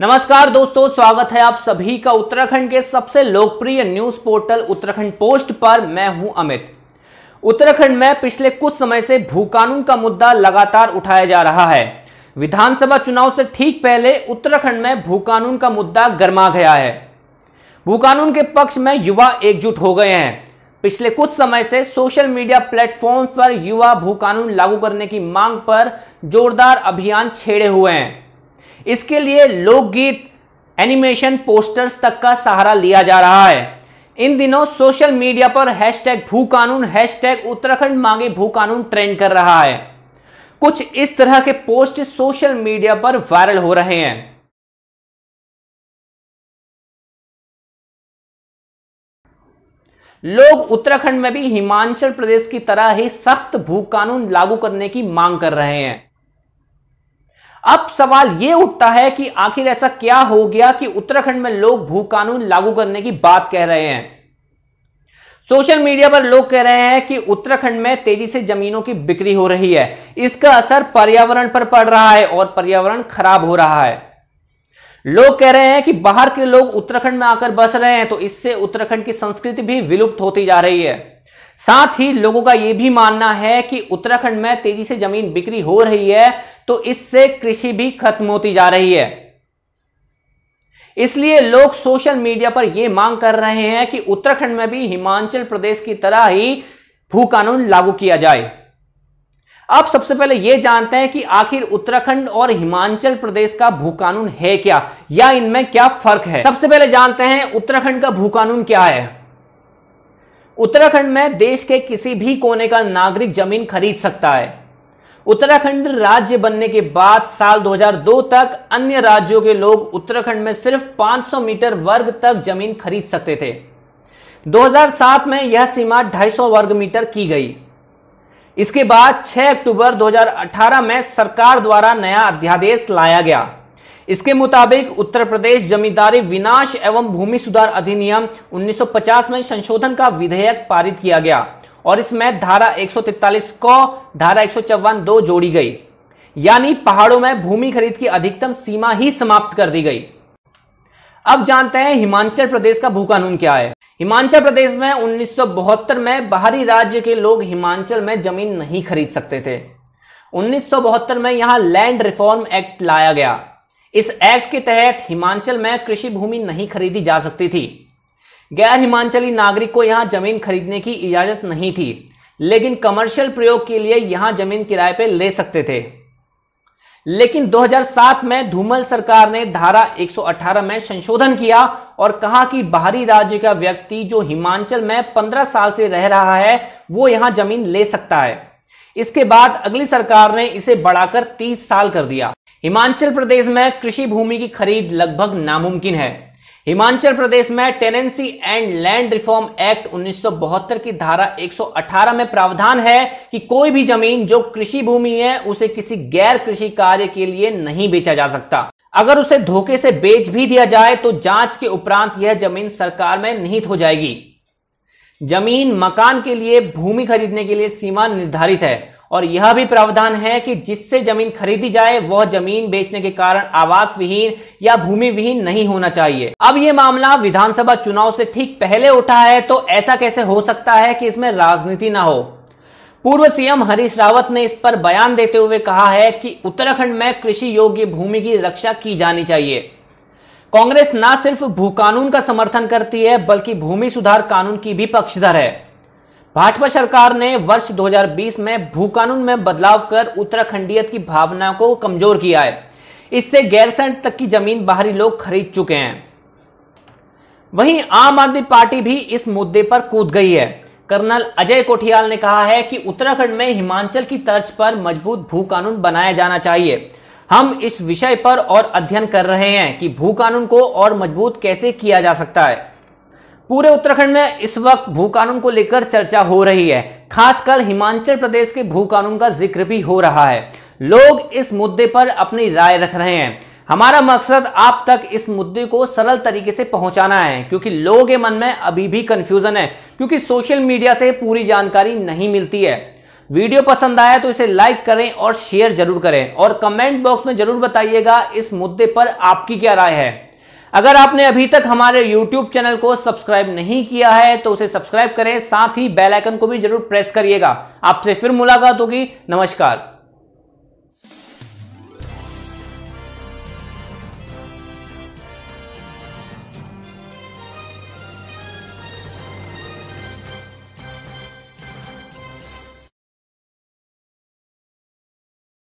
नमस्कार दोस्तों स्वागत है आप सभी का उत्तराखंड के सबसे लोकप्रिय न्यूज पोर्टल उत्तराखंड पोस्ट पर मैं हूं अमित उत्तराखंड में पिछले कुछ समय से भू कानून का मुद्दा लगातार उठाया जा रहा है विधानसभा चुनाव से ठीक पहले उत्तराखंड में भू कानून का मुद्दा गर्मा गया है भू कानून के पक्ष में युवा एकजुट हो गए हैं पिछले कुछ समय से सोशल मीडिया प्लेटफॉर्म पर युवा भू कानून लागू करने की मांग पर जोरदार अभियान छेड़े हुए हैं इसके लिए लोकगीत एनिमेशन पोस्टर्स तक का सहारा लिया जा रहा है इन दिनों सोशल मीडिया पर हैशटैग भू कानून हैशटैग उत्तराखंड मांगे भू कानून ट्रेंड कर रहा है कुछ इस तरह के पोस्ट सोशल मीडिया पर वायरल हो रहे हैं लोग उत्तराखंड में भी हिमाचल प्रदेश की तरह ही सख्त भू कानून लागू करने की मांग कर रहे हैं अब सवाल यह उठता है कि आखिर ऐसा क्या हो गया कि उत्तराखंड में लोग भू कानून लागू करने की बात कह रहे हैं सोशल मीडिया पर लोग कह रहे हैं कि उत्तराखंड में तेजी से जमीनों की बिक्री हो रही है इसका असर पर्यावरण पर पड़ रहा है और पर्यावरण खराब हो रहा है लोग कह रहे हैं कि बाहर के लोग उत्तराखंड में आकर बस रहे हैं तो इससे उत्तराखंड की संस्कृति भी विलुप्त होती जा रही है साथ ही लोगों का यह भी मानना है कि उत्तराखंड में तेजी से जमीन बिक्री हो रही है तो इससे कृषि भी खत्म होती जा रही है इसलिए लोग सोशल मीडिया पर यह मांग कर रहे हैं कि उत्तराखंड में भी हिमाचल प्रदेश की तरह ही भू कानून लागू किया जाए आप सबसे पहले यह जानते हैं कि आखिर उत्तराखंड और हिमाचल प्रदेश का भू कानून है क्या या इनमें क्या फर्क है सबसे पहले जानते हैं उत्तराखंड का भू कानून क्या है उत्तराखंड में देश के किसी भी कोने का नागरिक जमीन खरीद सकता है उत्तराखंड राज्य बनने के बाद साल 2002 तक अन्य राज्यों के लोग उत्तराखंड में सिर्फ 500 मीटर वर्ग तक जमीन खरीद सकते थे 2007 में यह सीमा 250 वर्ग मीटर की गई इसके बाद 6 अक्टूबर 2018 में सरकार द्वारा नया अध्यादेश लाया गया इसके मुताबिक उत्तर प्रदेश जमींदारी विनाश एवं भूमि सुधार अधिनियम 1950 में संशोधन का विधेयक पारित किया गया और इसमें धारा 143 को धारा एक दो जोड़ी गई यानी पहाड़ों में भूमि खरीद की अधिकतम सीमा ही समाप्त कर दी गई अब जानते हैं हिमाचल प्रदेश का भू कानून क्या है हिमाचल प्रदेश में उन्नीस में बाहरी राज्य के लोग हिमाचल में जमीन नहीं खरीद सकते थे उन्नीस में यहां लैंड रिफॉर्म एक्ट लाया गया इस एक्ट के तहत हिमाचल में कृषि भूमि नहीं खरीदी जा सकती थी गैर हिमाचली नागरिक को यहाँ जमीन खरीदने की इजाजत नहीं थी लेकिन कमर्शियल प्रयोग के लिए यहाँ जमीन किराए पर ले सकते थे लेकिन 2007 में धूमल सरकार ने धारा 118 में संशोधन किया और कहा कि बाहरी राज्य का व्यक्ति जो हिमाचल में 15 साल से रह रहा है वो यहां जमीन ले सकता है इसके बाद अगली सरकार ने इसे बढ़ाकर 30 साल कर दिया हिमाचल प्रदेश में कृषि भूमि की खरीद लगभग नामुमकिन है हिमाचल प्रदेश में tenancy and land reform act उन्नीस की धारा 118 में प्रावधान है कि कोई भी जमीन जो कृषि भूमि है उसे किसी गैर कृषि कार्य के लिए नहीं बेचा जा सकता अगर उसे धोखे से बेच भी दिया जाए तो जांच के उपरांत यह जमीन सरकार में निहित हो जाएगी जमीन मकान के लिए भूमि खरीदने के लिए सीमा निर्धारित है और यह भी प्रावधान है कि जिससे जमीन खरीदी जाए वह जमीन बेचने के कारण आवास विहीन या भूमि विहीन नहीं होना चाहिए अब ये मामला विधानसभा चुनाव से ठीक पहले उठा है तो ऐसा कैसे हो सकता है कि इसमें राजनीति ना हो पूर्व सीएम हरीश रावत ने इस पर बयान देते हुए कहा है कि उत्तराखंड में कृषि योग्य भूमि की रक्षा की जानी चाहिए कांग्रेस न सिर्फ भू कानून का समर्थन करती है बल्कि भूमि सुधार कानून की भी पक्षधर है भाजपा सरकार ने वर्ष 2020 में भू कानून में बदलाव कर उत्तराखंडियत की भावना को कमजोर किया है इससे गैरसैंड तक की जमीन बाहरी लोग खरीद चुके हैं वहीं आम आदमी पार्टी भी इस मुद्दे पर कूद गई है कर्नल अजय कोठियाल ने कहा है कि उत्तराखंड में हिमाचल की तर्ज पर मजबूत भू कानून बनाया जाना चाहिए हम इस विषय पर और अध्ययन कर रहे हैं कि भू कानून को और मजबूत कैसे किया जा सकता है पूरे उत्तराखंड में इस वक्त भू कानून को लेकर चर्चा हो रही है खासकर हिमाचल प्रदेश के भू कानून का जिक्र भी हो रहा है लोग इस मुद्दे पर अपनी राय रख रहे हैं हमारा मकसद आप तक इस मुद्दे को सरल तरीके से पहुंचाना है क्योंकि लोगों के मन में अभी भी कंफ्यूजन है क्योंकि सोशल मीडिया से पूरी जानकारी नहीं मिलती है वीडियो पसंद आया तो इसे लाइक करें और शेयर जरूर करें और कमेंट बॉक्स में जरूर बताइएगा इस मुद्दे पर आपकी क्या राय है अगर आपने अभी तक हमारे YouTube चैनल को सब्सक्राइब नहीं किया है तो उसे सब्सक्राइब करें साथ ही बेल आइकन को भी जरूर प्रेस करिएगा आपसे फिर मुलाकात होगी नमस्कार